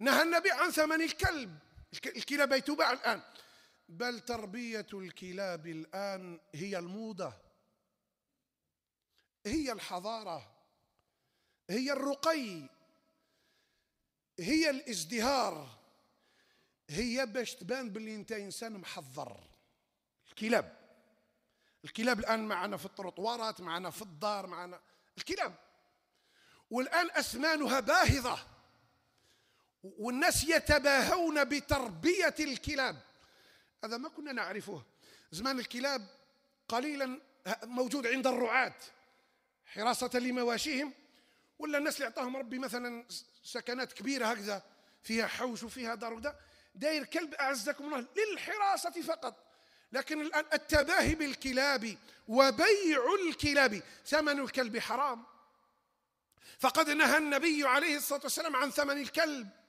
نهى النبي عن ثمن الكلب الكلاب تباع الآن بل تربية الكلاب الآن هي الموضة هي الحضارة هي الرقي هي الازدهار هي باش تبان باللي انت انسان محضر الكلاب الكلاب الان معنا في التروطوارات معنا في الدار معنا الكلاب والان اسنانها باهظه والناس يتباهون بتربية الكلاب هذا ما كنا نعرفه زمان الكلاب قليلا موجود عند الرعاة حراسة لمواشيهم ولا الناس اللي أعطاهم ربي مثلا سكنات كبيرة هكذا فيها حوش وفيها دار ودا داير كلب أعزكم الله للحراسة فقط لكن الآن التباهي بالكلاب وبيع الكلاب ثمن الكلب حرام فقد نهى النبي عليه الصلاة والسلام عن ثمن الكلب